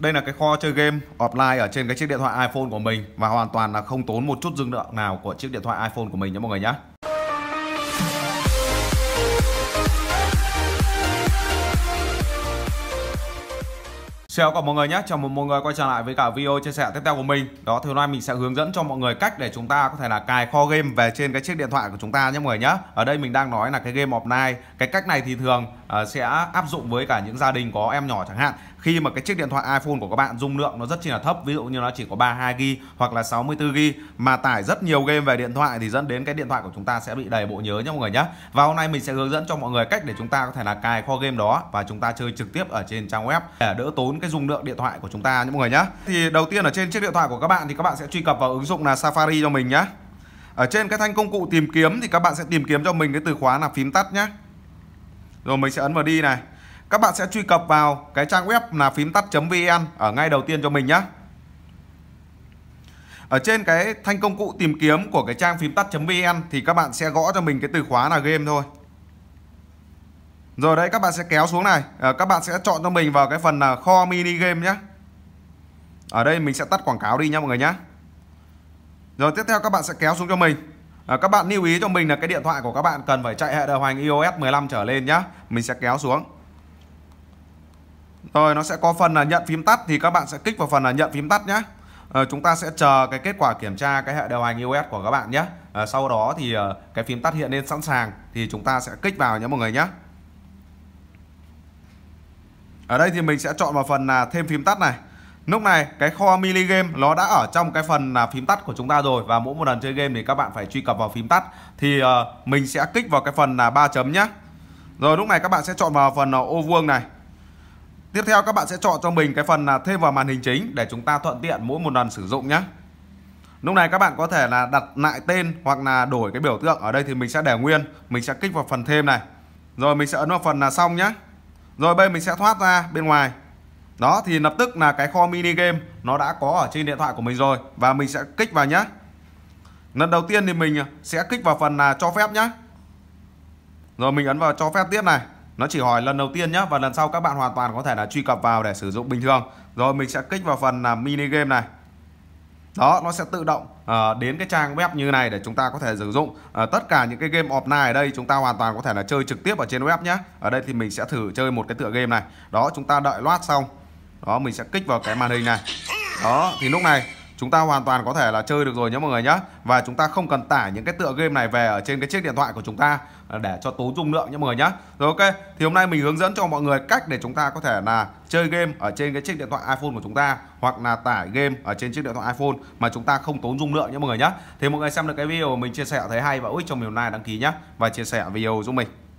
Đây là cái kho chơi game offline ở trên cái chiếc điện thoại iPhone của mình và hoàn toàn là không tốn một chút dung lượng nào của chiếc điện thoại iPhone của mình nhé mọi người nhé. Xin chào cả mọi người nhé, chào mừng mọi người quay trở lại với cả video chia sẻ tiếp theo của mình Đó thì hôm nay mình sẽ hướng dẫn cho mọi người cách để chúng ta có thể là cài kho game về trên cái chiếc điện thoại của chúng ta nhé mọi người nhé Ở đây mình đang nói là cái game offline Cái cách này thì thường uh, sẽ áp dụng với cả những gia đình có em nhỏ chẳng hạn khi mà cái chiếc điện thoại iPhone của các bạn dung lượng nó rất chi là thấp ví dụ như nó chỉ có 32GB hoặc là 64GB mà tải rất nhiều game về điện thoại thì dẫn đến cái điện thoại của chúng ta sẽ bị đầy bộ nhớ nhé mọi người nhé và hôm nay mình sẽ hướng dẫn cho mọi người cách để chúng ta có thể là cài kho game đó và chúng ta chơi trực tiếp ở trên trang web để đỡ tốn cái dung lượng điện thoại của chúng ta nhé mọi người nhé thì đầu tiên ở trên chiếc điện thoại của các bạn thì các bạn sẽ truy cập vào ứng dụng là Safari cho mình nhé ở trên cái thanh công cụ tìm kiếm thì các bạn sẽ tìm kiếm cho mình cái từ khóa là phím tắt nhé rồi mình sẽ ấn vào đi này các bạn sẽ truy cập vào cái trang web là phím tắt.vn ở ngay đầu tiên cho mình nhé. Ở trên cái thanh công cụ tìm kiếm của cái trang phím tắt.vn thì các bạn sẽ gõ cho mình cái từ khóa là game thôi. Rồi đấy các bạn sẽ kéo xuống này, ờ, các bạn sẽ chọn cho mình vào cái phần là kho mini game nhé. Ở đây mình sẽ tắt quảng cáo đi nha mọi người nhé. Rồi tiếp theo các bạn sẽ kéo xuống cho mình. Ờ, các bạn lưu ý cho mình là cái điện thoại của các bạn cần phải chạy hệ điều hành iOS 15 trở lên nhé. Mình sẽ kéo xuống. Rồi nó sẽ có phần là nhận phím tắt thì các bạn sẽ kích vào phần là nhận phím tắt nhé. À, ờ, chúng ta sẽ chờ cái kết quả kiểm tra cái hệ điều hành iOS của các bạn nhé. À, ờ, sau đó thì ờ, cái phím tắt hiện lên sẵn sàng thì chúng ta sẽ kích vào nhé mọi người nhé. Ở đây thì mình sẽ chọn vào phần là thêm phím tắt này. Lúc này cái kho mini game nó đã ở trong cái phần là phím tắt của chúng ta rồi và mỗi một lần chơi game thì các bạn phải truy cập vào phím tắt thì uh, mình sẽ kích vào cái phần là ba chấm nhé Rồi lúc này các bạn sẽ chọn vào phần ô vuông này Tiếp theo các bạn sẽ chọn cho mình cái phần là thêm vào màn hình chính để chúng ta thuận tiện mỗi một lần sử dụng nhé. Lúc này các bạn có thể là đặt lại tên hoặc là đổi cái biểu tượng. Ở đây thì mình sẽ để nguyên, mình sẽ kích vào phần thêm này. Rồi mình sẽ ấn vào phần là xong nhé. Rồi bây mình sẽ thoát ra bên ngoài. Đó thì lập tức là cái kho mini game nó đã có ở trên điện thoại của mình rồi và mình sẽ kích vào nhé. Lần đầu tiên thì mình sẽ kích vào phần là cho phép nhé. Rồi mình ấn vào cho phép tiếp này. Nó chỉ hỏi lần đầu tiên nhé và lần sau các bạn hoàn toàn có thể là truy cập vào để sử dụng bình thường. Rồi mình sẽ kích vào phần là mini game này. Đó, nó sẽ tự động uh, đến cái trang web như này để chúng ta có thể sử dụng uh, tất cả những cái game offline ở đây chúng ta hoàn toàn có thể là chơi trực tiếp ở trên web nhé. Ở đây thì mình sẽ thử chơi một cái tựa game này. Đó, chúng ta đợi loát xong. Đó, mình sẽ kích vào cái màn hình này. Đó, thì lúc này Chúng ta hoàn toàn có thể là chơi được rồi nhé mọi người nhé Và chúng ta không cần tải những cái tựa game này về ở trên cái chiếc điện thoại của chúng ta à, Để cho tốn dung lượng nhé mọi người nhé Rồi ok, thì hôm nay mình hướng dẫn cho mọi người cách để chúng ta có thể là chơi game ở trên cái chiếc điện thoại iPhone của chúng ta Hoặc là tải game ở trên chiếc điện thoại iPhone mà chúng ta không tốn dung lượng nhé mọi người nhé Thì mọi người xem được cái video mình chia sẻ thấy hay và ích cho mình hôm nay đăng ký nhé Và chia sẻ video giúp mình